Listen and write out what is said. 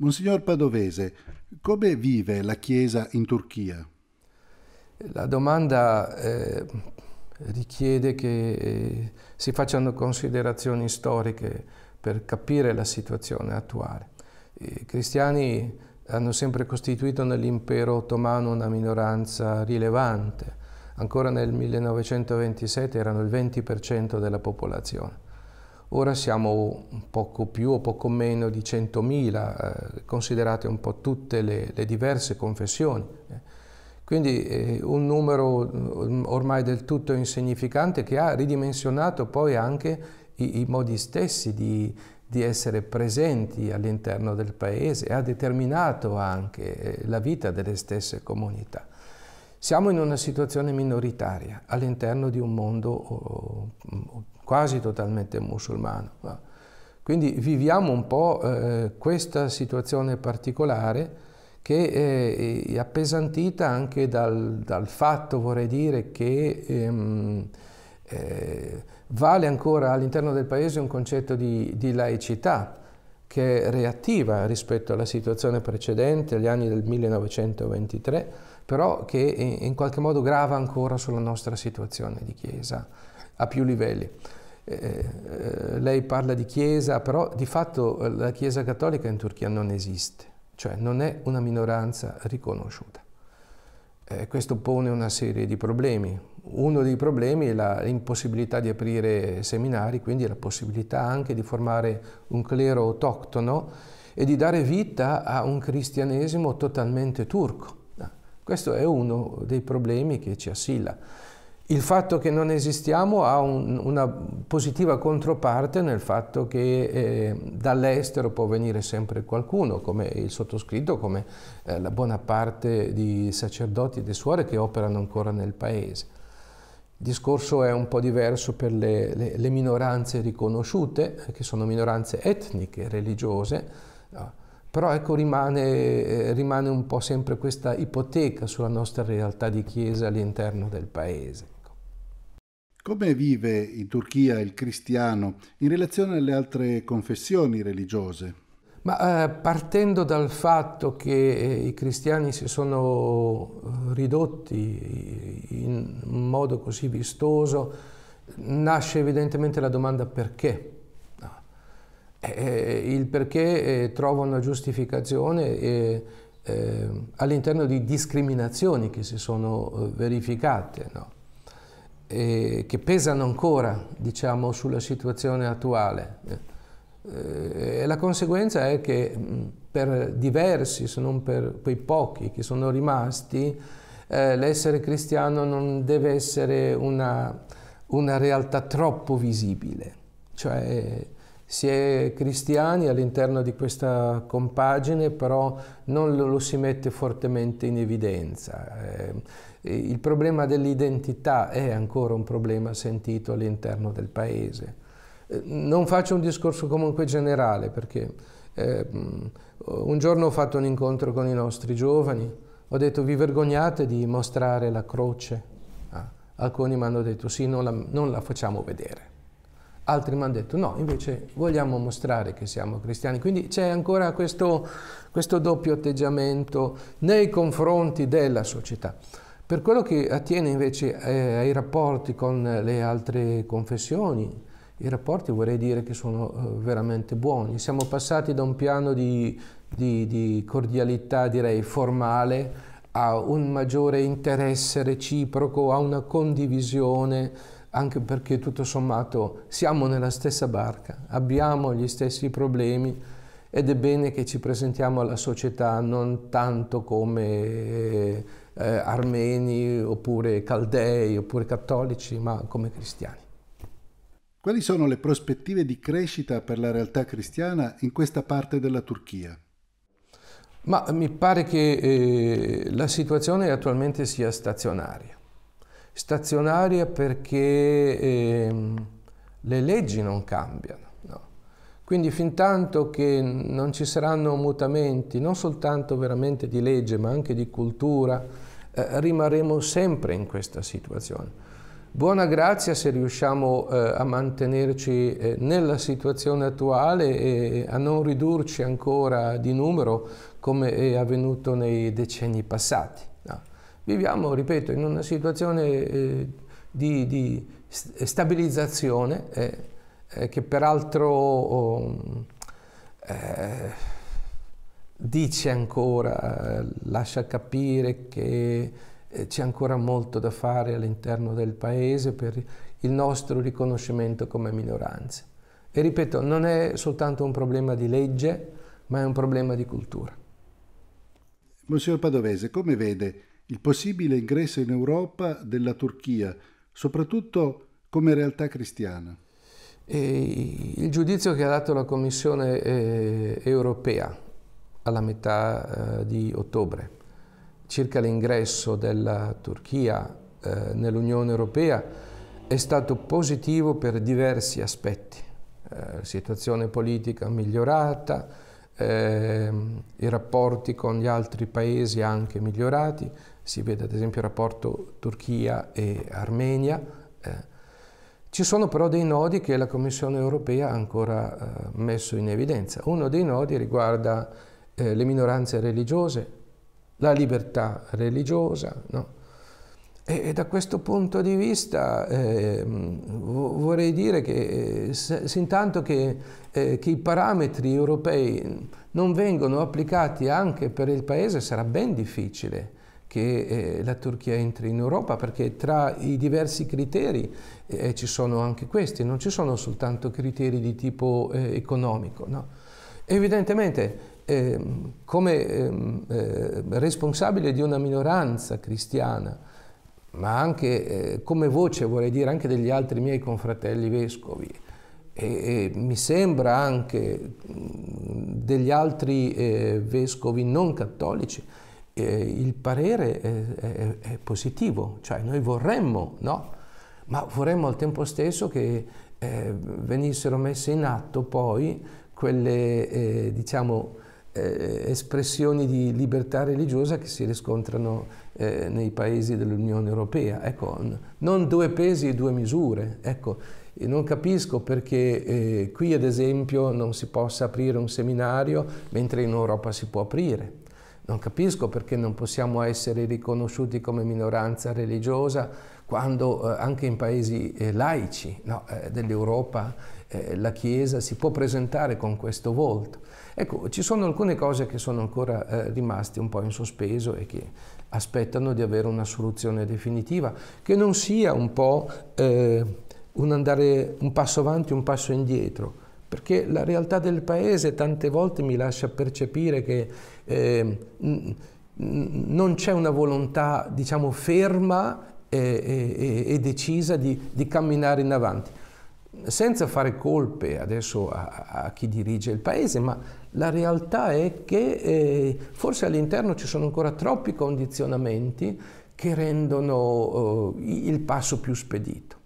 Monsignor Padovese, come vive la Chiesa in Turchia? La domanda eh, richiede che eh, si facciano considerazioni storiche per capire la situazione attuale. I cristiani hanno sempre costituito nell'impero ottomano una minoranza rilevante. Ancora nel 1927 erano il 20% della popolazione. Ora siamo poco più o poco meno di 100.000, eh, considerate un po' tutte le, le diverse confessioni. Eh. Quindi eh, un numero mm, ormai del tutto insignificante che ha ridimensionato poi anche i, i modi stessi di, di essere presenti all'interno del paese e ha determinato anche eh, la vita delle stesse comunità. Siamo in una situazione minoritaria all'interno di un mondo oh, quasi totalmente musulmano. Quindi viviamo un po' eh, questa situazione particolare che è appesantita anche dal, dal fatto, vorrei dire, che ehm, eh, vale ancora all'interno del Paese un concetto di, di laicità che è reattiva rispetto alla situazione precedente, agli anni del 1923, però che in qualche modo grava ancora sulla nostra situazione di Chiesa a più livelli. Eh, eh, lei parla di Chiesa, però di fatto eh, la Chiesa cattolica in Turchia non esiste, cioè non è una minoranza riconosciuta. Eh, questo pone una serie di problemi. Uno dei problemi è l'impossibilità di aprire seminari, quindi la possibilità anche di formare un clero autoctono e di dare vita a un cristianesimo totalmente turco. Ah, questo è uno dei problemi che ci assilla. Il fatto che non esistiamo ha un, una positiva controparte nel fatto che eh, dall'estero può venire sempre qualcuno, come il sottoscritto, come eh, la buona parte di sacerdoti e di suore che operano ancora nel paese. Il discorso è un po' diverso per le, le, le minoranze riconosciute, eh, che sono minoranze etniche, religiose, però ecco, rimane, eh, rimane un po' sempre questa ipoteca sulla nostra realtà di chiesa all'interno del paese. Come vive in Turchia il cristiano in relazione alle altre confessioni religiose? Ma eh, partendo dal fatto che eh, i cristiani si sono eh, ridotti in modo così vistoso, nasce evidentemente la domanda perché. Eh, eh il perché trova una giustificazione all'interno di discriminazioni che si sono verificate. No? eh, che pesano ancora diciamo, sulla situazione attuale. Eh, eh e la conseguenza è che per diversi, se non per quei pochi che sono rimasti, eh, l'essere cristiano non deve essere una, una realtà troppo visibile. Cioè, si è cristiani all'interno di questa compagine, però non lo, si mette fortemente in evidenza. Eh, il problema dell'identità è ancora un problema sentito all'interno del paese. Eh, non faccio un discorso comunque generale, perché eh, un giorno ho fatto un incontro con i nostri giovani, ho detto vi vergognate di mostrare la croce? Ah, alcuni mi hanno detto sì, non la, non la facciamo vedere altri mi hanno detto no, invece vogliamo mostrare che siamo cristiani. Quindi c'è ancora questo, questo doppio atteggiamento nei confronti della società. Per quello che attiene invece eh, ai rapporti con le altre confessioni, i rapporti vorrei dire che sono eh, veramente buoni. Siamo passati da un piano di, di, di cordialità, direi, formale a un maggiore interesse reciproco, a una condivisione anche perché tutto sommato siamo nella stessa barca, abbiamo gli stessi problemi ed è bene che ci presentiamo alla società non tanto come eh, armeni oppure caldei oppure cattolici, ma come cristiani. Quali sono le prospettive di crescita per la realtà cristiana in questa parte della Turchia? Ma mi pare che eh, la situazione attualmente sia stazionaria. Stazionaria perché eh, le leggi non cambiano. No? Quindi fin tanto che non ci saranno mutamenti, non soltanto veramente di legge, ma anche di cultura, eh, rimarremo sempre in questa situazione. Buona grazia se riusciamo eh, a mantenerci eh, nella situazione attuale e a non ridurci ancora di numero come è avvenuto nei decenni passati. Viviamo, ripeto, in una situazione eh, di, di, eh, stabilizzazione eh, eh, che peraltro oh, dice ancora, eh, lascia capire che c'è ancora molto da fare all'interno del Paese per il nostro riconoscimento come minoranza. E ripeto, non è soltanto un problema di legge, ma è un problema di cultura. Monsignor Padovese, come vede il possibile ingresso in Europa della Turchia, soprattutto come realtà cristiana? E il giudizio che ha dato la Commissione eh, europea alla metà eh, di ottobre circa l'ingresso della Turchia eh, nell'Unione Europea è stato positivo per diversi aspetti. Eh, situazione politica migliorata, ehm, i rapporti con gli altri paesi anche migliorati, si vede ad esempio il rapporto Turchia e Armenia. Eh. Ci sono però dei nodi che la Commissione europea ha ancora eh, messo in evidenza. Uno dei nodi riguarda eh, le minoranze religiose, la libertà religiosa. No? E, e, da questo punto di vista eh, vorrei dire che eh, se, se intanto che, eh, che i parametri europei non vengono applicati anche per il Paese sarà ben difficile che eh, la Turchia entri in Europa, perché tra i diversi criteri eh, ci sono anche questi, non ci sono soltanto criteri di tipo eh, economico. No? Evidentemente, ehm, come ehm, eh, responsabile di una minoranza cristiana, ma anche eh, come voce, vorrei dire, anche degli altri miei confratelli vescovi, e, e, mi sembra anche degli altri eh, vescovi non cattolici, eh, il parere è, è, è, positivo, cioè noi vorremmo, no? ma vorremmo al tempo stesso che eh, venissero messe in atto poi quelle, eh, diciamo, eh, espressioni di libertà religiosa che si riscontrano eh, nei paesi dell'Unione Europea. Ecco, non due pesi e due misure. Ecco, e non capisco perché eh, qui ad esempio non si possa aprire un seminario mentre in Europa si può aprire. Non capisco perché non possiamo essere riconosciuti come minoranza religiosa quando eh, anche in paesi eh, laici no, eh, dell'Europa eh, la Chiesa si può presentare con questo volto. Ecco, ci sono alcune cose che sono ancora eh, rimaste un po' in sospeso e che aspettano di avere una soluzione definitiva, che non sia un po' eh, un andare un passo avanti, un passo indietro, perché la realtà del paese tante volte mi lascia percepire che eh, non c'è una volontà, diciamo, ferma e, e, e decisa di, di, camminare in avanti. Senza fare colpe adesso a, a, chi dirige il paese, ma la realtà è che eh, forse all'interno ci sono ancora troppi condizionamenti che rendono eh, il passo più spedito.